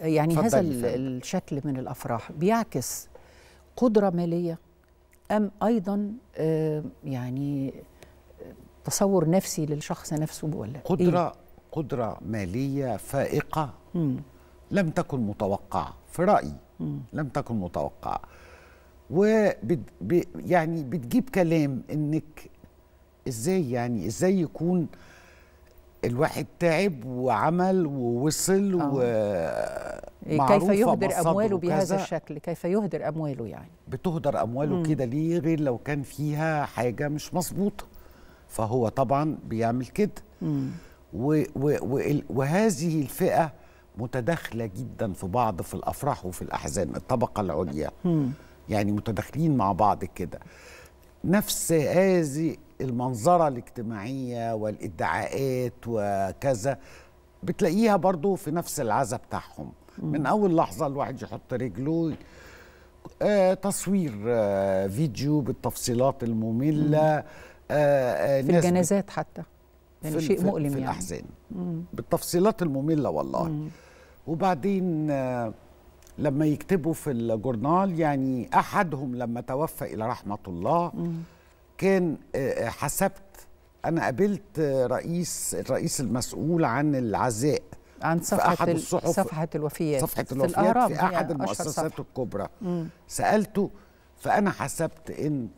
يعني هذا الشكل من الافراح بيعكس قدره ماليه ام ايضا آه، يعني آه، تصور نفسي للشخص نفسه ولا إيه؟ قدره إيه؟ قدره ماليه فائقه مم. لم تكن متوقعه في رايي مم. لم تكن متوقعه و يعني بتجيب كلام انك ازاي يعني ازاي يكون الواحد تعب وعمل ووصل و آه. إيه، كيف يهدر امواله بهذا الشكل كيف يهدر امواله يعني بتهدر امواله كده ليه غير لو كان فيها حاجه مش مظبوطه فهو طبعا بيعمل كده و و و وهذه الفئه متداخله جدا في بعض في الافراح وفي الاحزان الطبقه العليا مم. يعني متداخلين مع بعض كده نفس هذه المنظرة الاجتماعية والادعاءات وكذا بتلاقيها برضو في نفس العزة بتاعهم من أول لحظة الواحد يحط رجله آه، تصوير آه، فيديو بالتفصيلات المملة آه، في الجنازات حتى يعني شيء مؤلم في يعني. الأحزان بالتفصيلات المملة والله وبعدين لما يكتبوا في الجورنال يعني أحدهم لما توفى إلى رحمة الله مم. كان آه، آه، حسبت انا قابلت آه، رئيس الرئيس المسؤول عن العزاء عن صفحة في أحد الصحف صفحة الوفيات صفحة الوفيات في, في أحد يعني المؤسسات الكبرى مم. سألته فأنا حسبت إن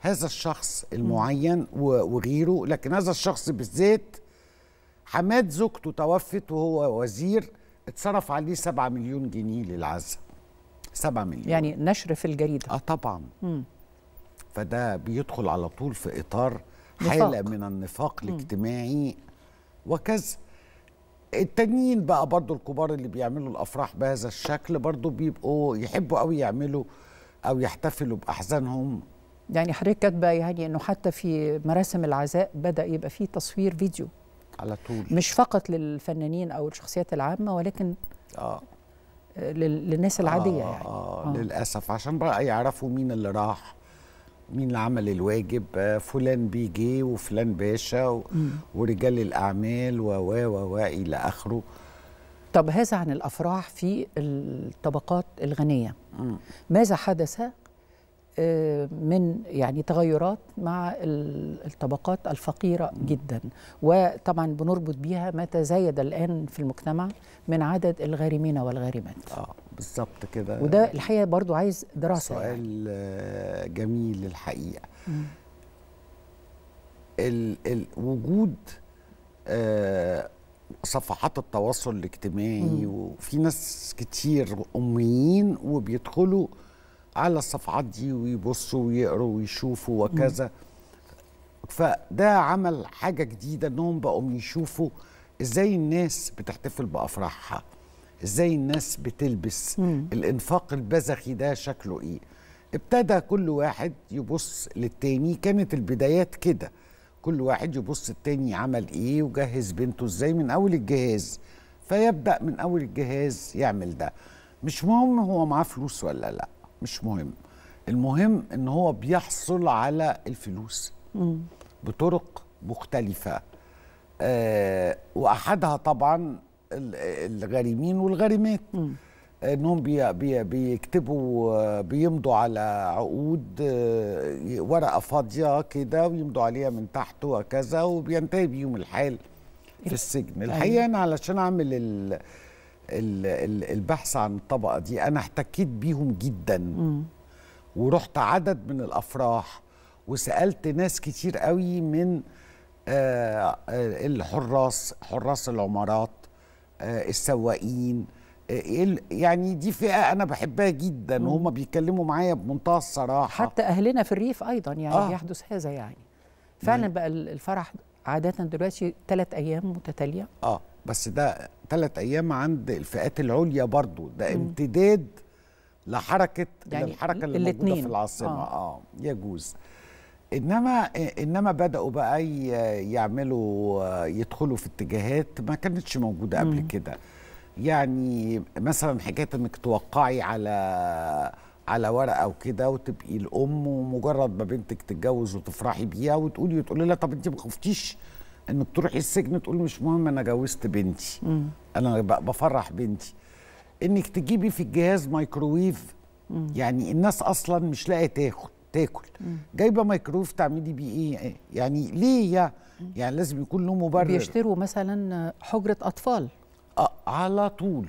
هذا الشخص المعين وغيره لكن هذا الشخص بالذات حماد زوجته توفت وهو وزير اتصرف عليه 7 مليون جنيه للعزاء 7 مليون يعني نشر في الجريدة اه طبعا مم. فده بيدخل على طول في اطار نفاق. حاله من النفاق الاجتماعي وكذا التانيين بقى برضو الكبار اللي بيعملوا الافراح بهذا الشكل برضو بيبقوا يحبوا قوي يعملوا او يحتفلوا باحزانهم يعني حضرتك كاتبه يعني انه حتى في مراسم العزاء بدا يبقى في تصوير فيديو على طول مش فقط للفنانين او الشخصيات العامه ولكن اه للناس العاديه آه يعني آه, آه للاسف عشان بقى يعرفوا مين اللي راح مين اللي عمل الواجب آه، فلان بيجي وفلان باشا و... ورجال الاعمال و و و الى اخره طب هذا عن الافراح في الطبقات الغنيه ماذا حدث من يعني تغيرات مع الطبقات الفقيره جدا وطبعا بنربط بيها ما تزايد الان في المجتمع من عدد الغارمين والغارمات اه بالظبط كده وده الحقيقه برضو عايز دراسه يعني. سؤال يعني. جميل الحقيقه ال ال وجود آه، صفحات التواصل الاجتماعي مم. وفي ناس كتير اميين وبيدخلوا على الصفحات دي ويبصوا ويقروا ويشوفوا وكذا فده عمل حاجه جديده انهم بقوا يشوفوا ازاي الناس بتحتفل بافراحها ازاي الناس بتلبس مم. الانفاق البذخي ده شكله ايه ابتدى كل واحد يبص للتاني كانت البدايات كده كل واحد يبص التاني عمل ايه وجهز بنته ازاي من اول الجهاز فيبدا من اول الجهاز يعمل ده مش مهم هو معاه فلوس ولا لا مش مهم المهم ان هو بيحصل على الفلوس مم. بطرق مختلفه آه واحدها طبعا الغارمين والغارمات انهم بي بي بيكتبوا آه، بيمضوا على عقود آه، ورقه فاضيه كده ويمضوا عليها من تحت وكذا وبينتهي بيهم الحال في إيه؟ السجن طيب. الحقيقه انا علشان اعمل البحث عن الطبقه دي انا احتكيت بيهم جدا ورحت عدد من الافراح وسالت ناس كتير قوي من آه، آه، الحراس حراس العمارات آه، السواقين يعني دي فئه انا بحبها جدا وهم بيتكلموا معايا بمنتهى الصراحه حتى اهلنا في الريف ايضا يعني آه. يحدث هذا يعني فعلا بقى الفرح عاده دلوقتي ثلاث ايام متتاليه اه بس ده ثلاث ايام عند الفئات العليا برضو ده مم. امتداد لحركه يعني للحركه يعني اللي موجوده في العاصمه اه, آه يجوز انما انما بداوا بقى يعملوا يدخلوا في اتجاهات ما كانتش موجوده قبل كده يعني مثلا حكايه انك توقعي على على ورقه وكده وتبقي الام ومجرد ما بنتك تتجوز وتفرحي بيها وتقولي وتقولي لها طب انت ما خفتيش انك تروحي السجن تقول مش مهم انا جوزت بنتي مم. انا بفرح بنتي انك تجيبي في الجهاز مايكروويف مم. يعني الناس اصلا مش لاقيه تاكل تاكل مم. جايبه مايكروويف تعملي بيه ايه يعني ليه يعني لازم يكون له مبرر بيشتروا مثلا حجره اطفال على طول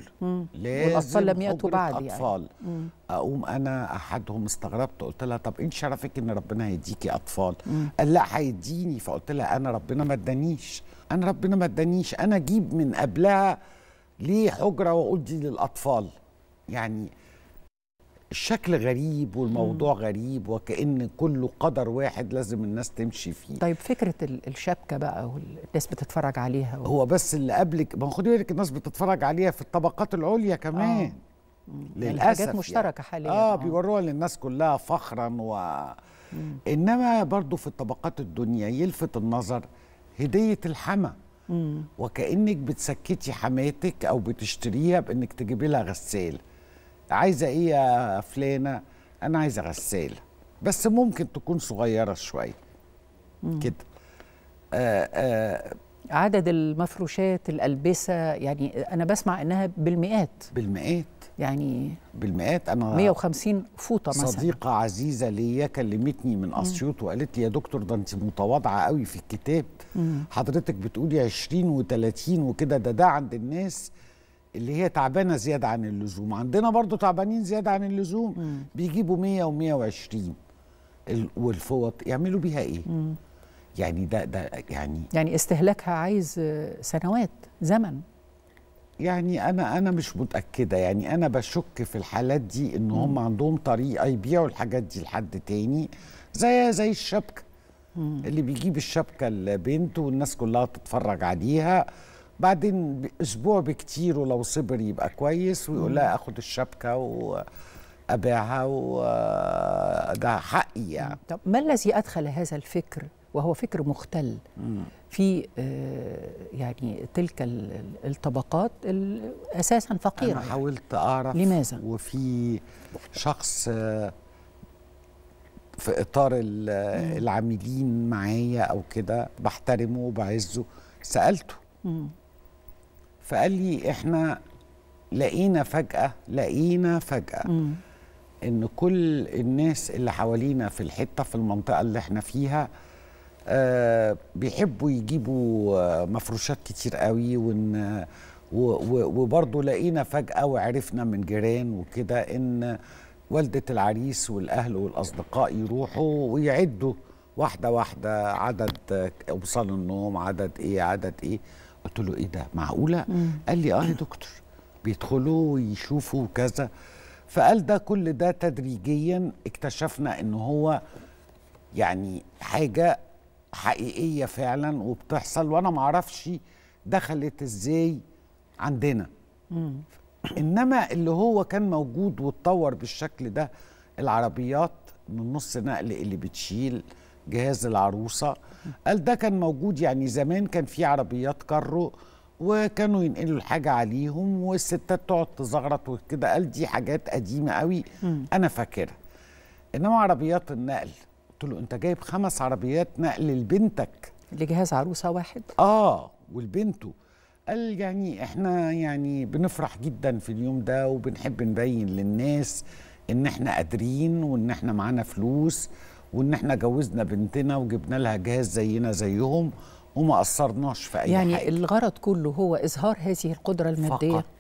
لازم والاطفال لم ياتوا بعد أطفال. يعني اقوم انا احدهم استغربت قلت لها طب انت شرفك ان ربنا هيديكي اطفال مم. قال لا هيديني فقلت لها انا ربنا ما ادانيش انا ربنا ما ادانيش انا اجيب من قبلها ليه حجره واقول دي للاطفال يعني الشكل غريب والموضوع مم. غريب وكأن كله قدر واحد لازم الناس تمشي فيه طيب فكرة الشبكة بقى والناس بتتفرج عليها و... هو بس اللي قبلك ما خد بالك الناس بتتفرج عليها في الطبقات العليا كمان آه. يعني للأسف يعني حاجات مشتركة حاليا آه،, اه, بيوروها للناس كلها فخرا و مم. إنما برضو في الطبقات الدنيا يلفت النظر هدية الحمى وكأنك بتسكتي حماتك أو بتشتريها بأنك تجيبي لها غسالة عايزه ايه يا فلانه انا عايزه غساله بس ممكن تكون صغيره شويه كده آه آه عدد المفروشات الالبسه يعني انا بسمع انها بالمئات بالمئات يعني بالمئات انا 150 فوطه مثلا صديقه عزيزه ليا كلمتني من اسيوط وقالت لي يا دكتور ده انت متواضعه قوي في الكتاب مم. حضرتك بتقولي 20 و30 وكده ده ده عند الناس اللي هي تعبانه زياده عن اللزوم عندنا برضو تعبانين زياده عن اللزوم مم. بيجيبوا 100 و120 والفوط يعملوا بيها ايه مم. يعني ده ده يعني يعني استهلاكها عايز سنوات زمن يعني انا انا مش متاكده يعني انا بشك في الحالات دي ان هم عندهم طريقه يبيعوا الحاجات دي لحد تاني زي زي الشبكه مم. اللي بيجيب الشبكه لبنته والناس كلها تتفرج عليها بعدين اسبوع بكتير ولو صبر يبقى كويس ويقول لها اخد الشبكه و وده حقي يعني طب ما الذي ادخل هذا الفكر وهو فكر مختل في آه، يعني تلك الطبقات اساسا فقيره انا حاولت اعرف لماذا وفي شخص آه، في اطار العاملين معايا او كده بحترمه وبعزه سالته فقال لي احنا لقينا فجأة لقينا فجأة مم. ان كل الناس اللي حوالينا في الحتة في المنطقة اللي احنا فيها آه بيحبوا يجيبوا آه، مفروشات كتير قوي وان وبرضه لقينا فجأة وعرفنا من جيران وكده ان والدة العريس والأهل والأصدقاء يروحوا ويعدوا واحدة واحدة عدد آه، أوصال النوم عدد إيه عدد إيه قلت له ايه ده معقوله قال لي اه يا دكتور بيدخلوا ويشوفوا كذا فقال ده كل ده تدريجيا اكتشفنا ان هو يعني حاجه حقيقيه فعلا وبتحصل وانا معرفش دخلت ازاي عندنا انما اللي هو كان موجود واتطور بالشكل ده العربيات من نص نقل اللي بتشيل جهاز العروسه قال ده كان موجود يعني زمان كان في عربيات كرو وكانوا ينقلوا الحاجه عليهم والستات تقعد تزغرط وكده قال دي حاجات قديمه قوي انا فاكرها انما عربيات النقل قلت له انت جايب خمس عربيات نقل لبنتك لجهاز عروسه واحد اه ولبنته قال يعني احنا يعني بنفرح جدا في اليوم ده وبنحب نبين للناس ان احنا قادرين وان احنا معانا فلوس وان احنا جوزنا بنتنا وجبنا لها جهاز زينا زيهم وما اثرناش في اي يعني حاجه يعني الغرض كله هو اظهار هذه القدره الماديه فقط.